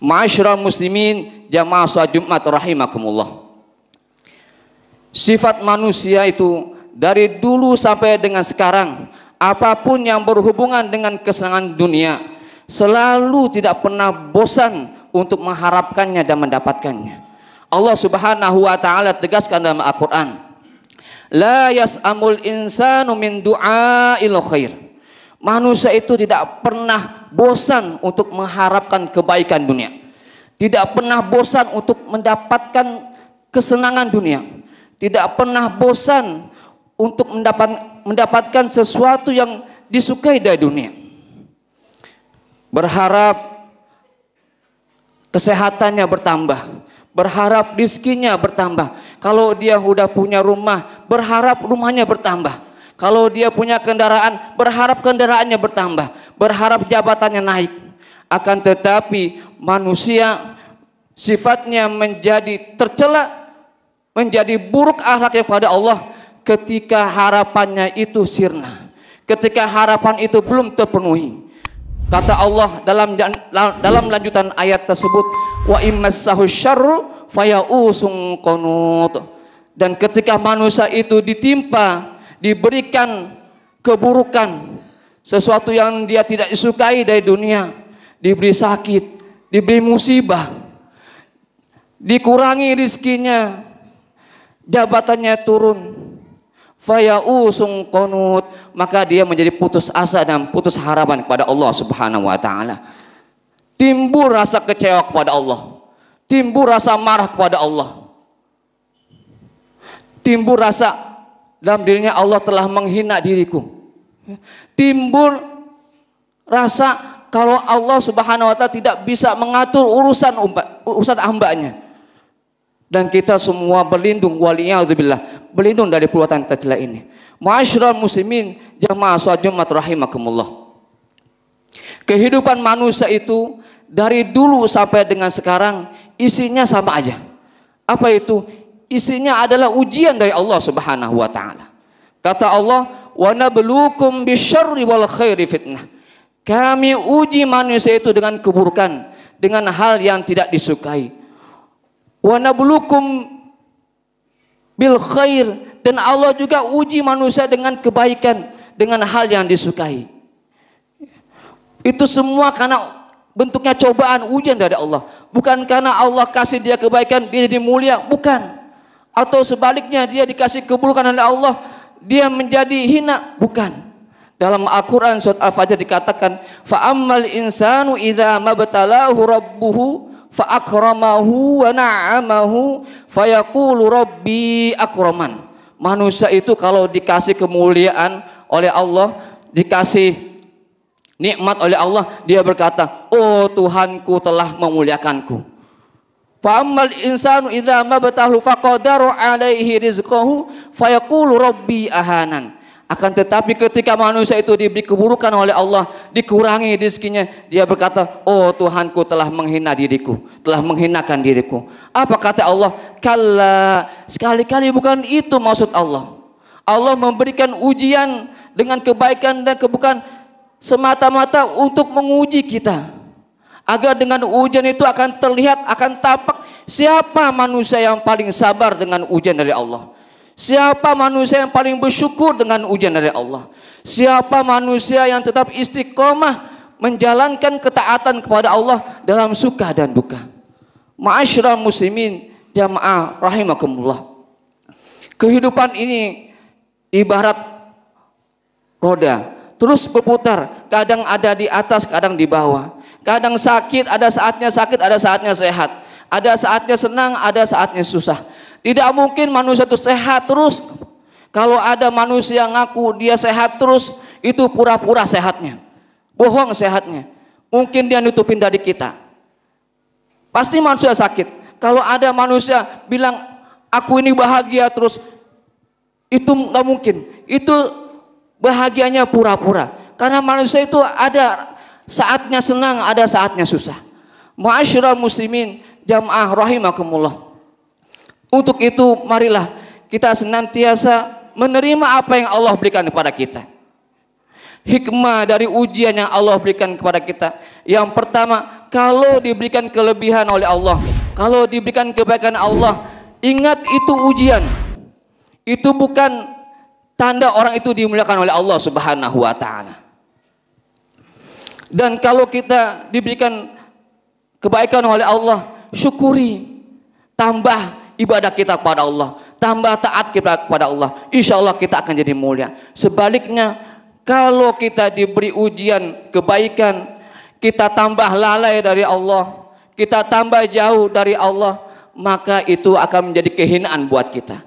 Masyarakat muslimin jamaah sholat Jumat rahimakumullah. Sifat manusia itu dari dulu sampai dengan sekarang apapun yang berhubungan dengan kesenangan dunia selalu tidak pernah bosan untuk mengharapkannya dan mendapatkannya. Allah Subhanahu wa taala tegaskan dalam Al-Qur'an. La yas'amul insanu min du'ail khair. Manusia itu tidak pernah bosan untuk mengharapkan kebaikan dunia. Tidak pernah bosan untuk mendapatkan kesenangan dunia. Tidak pernah bosan untuk mendapat, mendapatkan sesuatu yang disukai dari dunia. Berharap kesehatannya bertambah berharap rizkinya bertambah. Kalau dia sudah punya rumah, berharap rumahnya bertambah. Kalau dia punya kendaraan, berharap kendaraannya bertambah, berharap jabatannya naik. Akan tetapi manusia sifatnya menjadi tercela, menjadi buruk akhlaknya kepada Allah ketika harapannya itu sirna. Ketika harapan itu belum terpenuhi. Kata Allah dalam dalam lanjutan ayat tersebut, wa immasahu syarru fayausun qanut. Dan ketika manusia itu ditimpa, diberikan keburukan, sesuatu yang dia tidak disukai dari dunia, diberi sakit, diberi musibah, dikurangi rizkinya, jabatannya turun, fayausung konut maka dia menjadi putus asa dan putus harapan kepada Allah Subhanahu wa taala. Timbul rasa kecewa kepada Allah. Timbul rasa marah kepada Allah. Timbul rasa dalam dirinya Allah telah menghina diriku. Timbul rasa kalau Allah Subhanahu wa taala tidak bisa mengatur urusan umat, urusan hambanya. Dan kita semua berlindung waliyadzubillah berlindung dari perbuatan tercela ini. Ma'asyiral muslimin jamaah salat Jumat rahimakumullah. Kehidupan manusia itu dari dulu sampai dengan sekarang isinya sama aja. Apa itu? Isinya adalah ujian dari Allah Subhanahu wa taala. Kata Allah, "Wa nabluukum bisyarri wal khairi fitnah." Kami uji manusia itu dengan keburukan, dengan hal yang tidak disukai. Wa nabluukum bil khair dan Allah juga uji manusia dengan kebaikan dengan hal yang disukai. Itu semua karena bentuknya cobaan ujian dari Allah. Bukan karena Allah kasih dia kebaikan dia jadi mulia, bukan. Atau sebaliknya dia dikasih keburukan oleh Allah dia menjadi hina, bukan. Dalam Al-Qur'an surat Al-Fajr dikatakan, "Fa insanu idza mabtalahu rabbuhu fa akramahu wa na'amahu fa yaqulu rabbi akraman. Manusia itu kalau dikasih kemuliaan oleh Allah, dikasih nikmat oleh Allah, dia berkata, "Oh Tuhanku telah memuliakanku." Fa'ammal insanu idza mabtahu faqadaru alaihi rizqahu fayaqulu rabbi ahanan. Akan tetapi ketika manusia itu diberi keburukan oleh Allah, dikurangi rezekinya, dia berkata, "Oh Tuhanku telah menghina diriku, telah menghinakan diriku." Apa kata Allah? Kala sekali-kali bukan itu maksud Allah. Allah memberikan ujian dengan kebaikan dan kebukan semata-mata untuk menguji kita. Agar dengan ujian itu akan terlihat, akan tampak siapa manusia yang paling sabar dengan ujian dari Allah Siapa manusia yang paling bersyukur dengan ujian dari Allah? Siapa manusia yang tetap istiqomah menjalankan ketaatan kepada Allah dalam suka dan duka? Ma'asyiral muslimin jamaah rahimakumullah. Kehidupan ini ibarat roda terus berputar, kadang ada di atas, kadang di bawah. Kadang sakit, ada saatnya sakit, ada saatnya sehat. Ada saatnya senang, ada saatnya susah tidak mungkin manusia itu sehat terus. Kalau ada manusia yang ngaku dia sehat terus, itu pura-pura sehatnya. Bohong sehatnya. Mungkin dia nutupin dari kita. Pasti manusia sakit. Kalau ada manusia bilang, aku ini bahagia terus, itu nggak mungkin. Itu bahagianya pura-pura. Karena manusia itu ada saatnya senang, ada saatnya susah. Ma'asyiral muslimin, jamaah rahimakumullah. Untuk itu marilah kita senantiasa menerima apa yang Allah berikan kepada kita. Hikmah dari ujian yang Allah berikan kepada kita. Yang pertama, kalau diberikan kelebihan oleh Allah, kalau diberikan kebaikan Allah, ingat itu ujian. Itu bukan tanda orang itu dimuliakan oleh Allah Subhanahu wa taala. Dan kalau kita diberikan kebaikan oleh Allah, syukuri, tambah ibadah kita kepada Allah, tambah taat kita kepada Allah. Insya Allah kita akan jadi mulia. Sebaliknya, kalau kita diberi ujian kebaikan, kita tambah lalai dari Allah, kita tambah jauh dari Allah, maka itu akan menjadi kehinaan buat kita.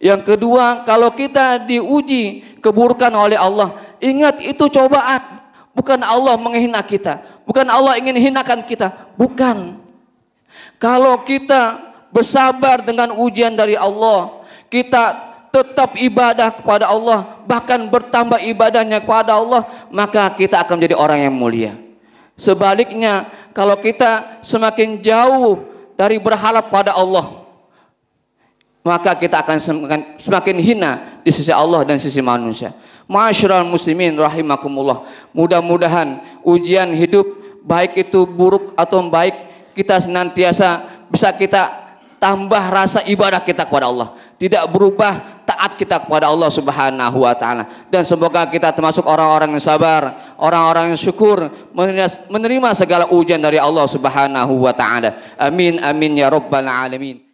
Yang kedua, kalau kita diuji keburukan oleh Allah, ingat itu cobaan. Bukan Allah menghina kita, bukan Allah ingin hinakan kita, bukan. Kalau kita bersabar dengan ujian dari Allah. Kita tetap ibadah kepada Allah, bahkan bertambah ibadahnya kepada Allah, maka kita akan menjadi orang yang mulia. Sebaliknya, kalau kita semakin jauh dari berharap pada Allah, maka kita akan semakin, semakin hina di sisi Allah dan sisi manusia. Masyarul muslimin rahimakumullah. Mudah-mudahan ujian hidup baik itu buruk atau baik kita senantiasa bisa kita tambah rasa ibadah kita kepada Allah. Tidak berubah taat kita kepada Allah Subhanahu wa taala. Dan semoga kita termasuk orang-orang yang sabar, orang-orang yang syukur, menerima segala ujian dari Allah Subhanahu wa taala. Amin amin ya rabbal alamin.